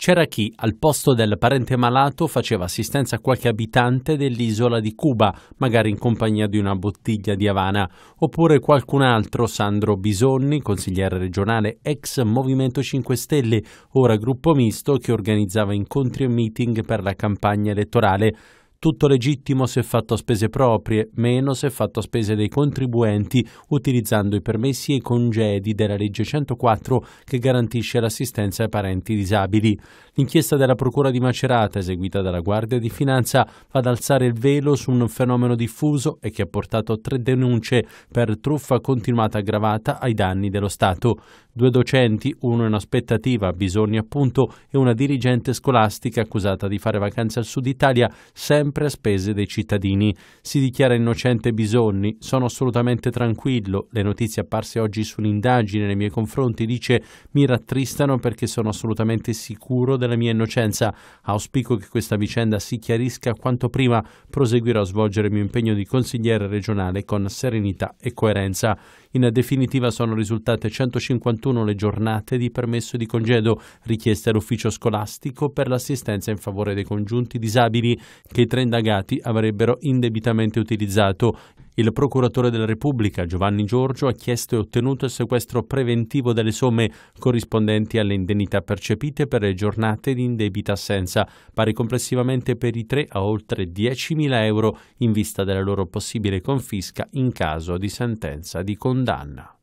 C'era chi, al posto del parente malato, faceva assistenza a qualche abitante dell'isola di Cuba, magari in compagnia di una bottiglia di Havana, oppure qualcun altro, Sandro Bisonni, consigliere regionale ex Movimento 5 Stelle, ora gruppo misto, che organizzava incontri e meeting per la campagna elettorale tutto legittimo se fatto a spese proprie, meno se fatto a spese dei contribuenti utilizzando i permessi e i congedi della legge 104 che garantisce l'assistenza ai parenti disabili. L'inchiesta della Procura di Macerata, eseguita dalla Guardia di Finanza, va ad alzare il velo su un fenomeno diffuso e che ha portato tre denunce per truffa continuata aggravata ai danni dello Stato due docenti, uno in aspettativa, bisogni appunto, e una dirigente scolastica accusata di fare vacanze al sud Italia sempre a spese dei cittadini. Si dichiara innocente Bisogni, sono assolutamente tranquillo, le notizie apparse oggi su un'indagine nei miei confronti, dice, mi rattristano perché sono assolutamente sicuro della mia innocenza. Auspico che questa vicenda si chiarisca quanto prima, proseguirò a svolgere il mio impegno di consigliere regionale con serenità e coerenza. In definitiva sono risultate 151 41 le giornate di permesso di congedo richieste all'ufficio scolastico per l'assistenza in favore dei congiunti disabili che i tre indagati avrebbero indebitamente utilizzato. Il procuratore della Repubblica Giovanni Giorgio ha chiesto e ottenuto il sequestro preventivo delle somme corrispondenti alle indennità percepite per le giornate di indebita assenza, pari complessivamente per i tre a oltre 10.000 euro in vista della loro possibile confisca in caso di sentenza di condanna.